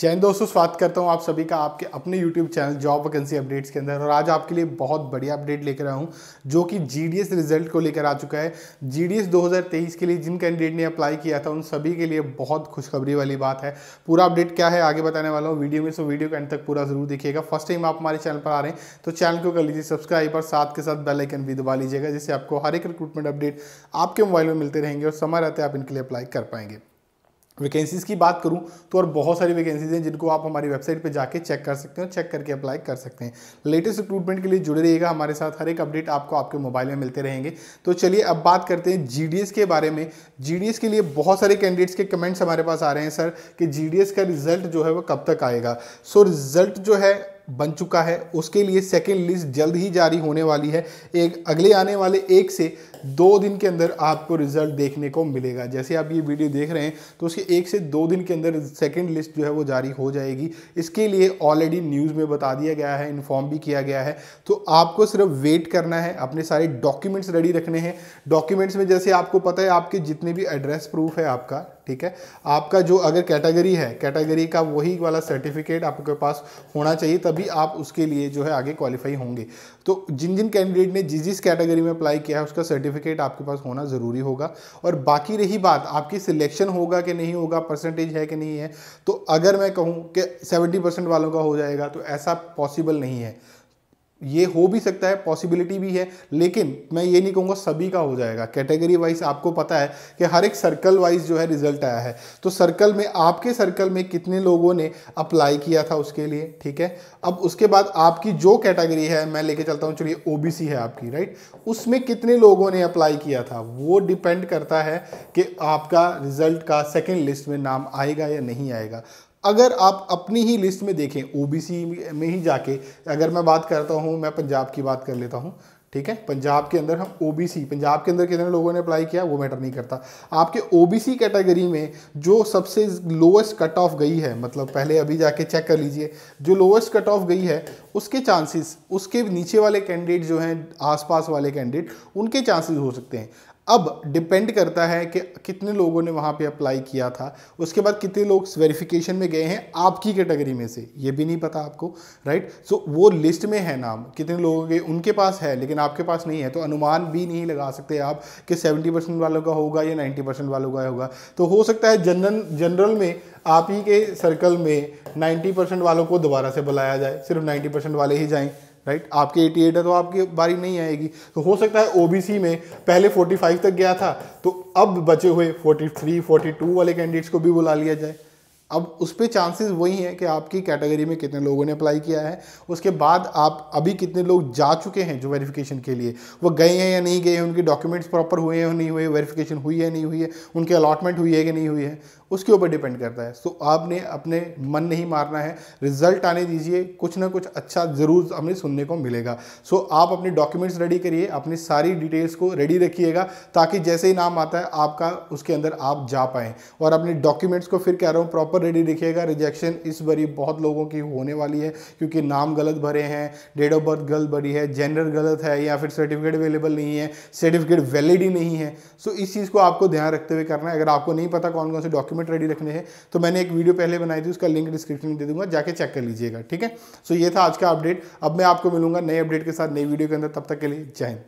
जैन दोस्तों स्वागत करता हूँ आप सभी का आपके अपने YouTube channel job vacancy updates के अंदर और आज आपके लिए बहुत बढ़िया अपडेट लेकर आया हूं जो कि जी रिजल्ट को लेकर आ चुका है जी 2023 के लिए जिन कैंडिडेट ने अप्लाई किया था उन सभी के लिए बहुत खुशखबरी वाली बात है पूरा अपडेट क्या है आगे बताने वाला हूँ वीडियो में सो वीडियो के एंड तक पूरा जरूर देखिएगा फर्स्ट टाइम आप हमारे चैनल पर आ रहे हैं तो चैनल को कर लीजिए सब्सक्राइब और साथ के साथ बेलाइकन भी दबा लीजिएगा जिससे आपको हर एक रिक्रूटमेंट अपडेट आपके मोबाइल में मिलते रहेंगे और समय रहते आप इनके लिए अप्लाई कर पाएंगे वैकेंसीज़ की बात करूं तो और बहुत सारी वैकेंसीज हैं जिनको आप हमारी वेबसाइट पर जाके चेक कर सकते हैं और चेक करके अप्लाई कर सकते हैं लेटेस्ट रिक्रूटमेंट के लिए जुड़े रहिएगा हमारे साथ हर एक अपडेट आपको आपके मोबाइल में मिलते रहेंगे तो चलिए अब बात करते हैं जी के बारे में जी के लिए बहुत सारे कैंडिडेट्स के कमेंट्स हमारे पास आ रहे हैं सर कि जी का रिजल्ट जो है वो कब तक आएगा सो रिजल्ट जो है बन चुका है उसके लिए सेकेंड लिस्ट जल्द ही जारी होने वाली है एक अगले आने वाले एक से दो दिन के अंदर आपको रिजल्ट देखने को मिलेगा जैसे आप ये वीडियो देख रहे हैं तो उसके एक से दो दिन के अंदर सेकेंड लिस्ट जो है वो जारी हो जाएगी इसके लिए ऑलरेडी न्यूज़ में बता दिया गया है इन्फॉर्म भी किया गया है तो आपको सिर्फ वेट करना है अपने सारे डॉक्यूमेंट्स रेडी रखने हैं डॉक्यूमेंट्स में जैसे आपको पता है आपके जितने भी एड्रेस प्रूफ है आपका ठीक है आपका जो अगर कैटेगरी है कैटेगरी का वही वाला सर्टिफिकेट आपके पास होना चाहिए तभी आप उसके लिए जो है आगे क्वालिफाई होंगे तो जिन जिन कैंडिडेट ने जिस जिस कैटेगरी में अप्लाई किया है उसका सर्टिफिकेट आपके पास होना ज़रूरी होगा और बाकी रही बात आपकी सिलेक्शन होगा कि नहीं होगा परसेंटेज है कि नहीं है तो अगर मैं कहूँ कि सेवेंटी वालों का हो जाएगा तो ऐसा पॉसिबल नहीं है ये हो भी सकता है पॉसिबिलिटी भी है लेकिन मैं ये नहीं कहूँगा सभी का हो जाएगा कैटेगरी वाइज आपको पता है कि हर एक सर्कल वाइज जो है रिजल्ट आया है तो सर्कल में आपके सर्कल में कितने लोगों ने अप्लाई किया था उसके लिए ठीक है अब उसके बाद आपकी जो कैटेगरी है मैं लेके चलता हूँ चलिए ओ है आपकी राइट उसमें कितने लोगों ने अप्लाई किया था वो डिपेंड करता है कि आपका रिजल्ट का सेकेंड लिस्ट में नाम आएगा या नहीं आएगा अगर आप अपनी ही लिस्ट में देखें ओबीसी में ही जाके अगर मैं बात करता हूँ मैं पंजाब की बात कर लेता हूँ ठीक है पंजाब के अंदर हम ओबीसी पंजाब के अंदर कितने लोगों ने अप्लाई किया वो मैटर नहीं करता आपके ओबीसी कैटेगरी में जो सबसे लोएस्ट कट ऑफ गई है मतलब पहले अभी जाके चेक कर लीजिए जो लोएस्ट कट ऑफ गई है उसके चांसेस उसके नीचे वाले कैंडिडेट जो हैं आसपास वाले कैंडिडेट उनके चांसेस हो सकते हैं अब डिपेंड करता है कि कितने लोगों ने वहाँ पे अप्लाई किया था उसके बाद कितने लोग वेरिफिकेशन में गए हैं आपकी कैटेगरी में से ये भी नहीं पता आपको राइट सो so, वो लिस्ट में है नाम कितने लोगों के उनके पास है लेकिन आपके पास नहीं है तो अनुमान भी नहीं लगा सकते आप कि सेवेंटी परसेंट वालों का होगा या नाइन्टी परसेंट वालों का होगा तो हो सकता है जनरल जनरल में आप ही के सर्कल में नाइन्टी परसेंट वालों को दोबारा से बुलाया जाए सिर्फ नाइन्टी परसेंट वाले ही जाएँ राइट आपके एटी एट है तो आपकी बारी नहीं आएगी तो हो सकता है ओबीसी में पहले 45 तक गया था तो अब बचे हुए 43, 42 वाले कैंडिडेट्स को भी बुला लिया जाए अब उस पर चांसेस वही हैं कि आपकी कैटेगरी में कितने लोगों ने अप्लाई किया है उसके बाद आप अभी कितने लोग जा चुके हैं जो वेरिफिकेशन के लिए वो गए हैं या नहीं गए हैं उनके डॉक्यूमेंट्स प्रॉपर हुए हैं या नहीं हुए वेरिफिकेशन हुई है नहीं हुई है उनके अलॉटमेंट हुई है कि नहीं हुई है उसके ऊपर डिपेंड करता है सो आपने अपने मन नहीं मारना है रिजल्ट आने दीजिए कुछ ना कुछ अच्छा ज़रूर हमें सुनने को मिलेगा सो आप अपने डॉक्यूमेंट्स रेडी करिए अपनी सारी डिटेल्स को रेडी रखिएगा ताकि जैसे ही नाम आता है आपका उसके अंदर आप जा पाएँ और अपने डॉक्यूमेंट्स को फिर कह रहा हूँ प्रॉपर प्रॉपर रेडी दिखेगा रिजेक्शन इस बारी बहुत लोगों की होने वाली है क्योंकि नाम गलत भरे हैं डेट ऑफ बर्थ गलत भरी है जेंडर गलत है या फिर सर्टिफिकेट अवेलेबल नहीं है सर्टिफिकेट वैलिड ही नहीं है सो इस चीज़ को आपको ध्यान रखते हुए करना है अगर आपको नहीं पता कौन कौन से डॉक्यूमेंट रेडी रखने हैं तो मैंने एक वीडियो पहले बनाई थी उसका लिंक डिस्क्रिप्शन में दे दूंगा जाके चेक कर लीजिएगा ठीक है सो ये था आज का अपडेट अब मैं आपको मिलूंगा नए अपडेट के साथ नई वीडियो के अंदर तब तक के लिए जय हिंद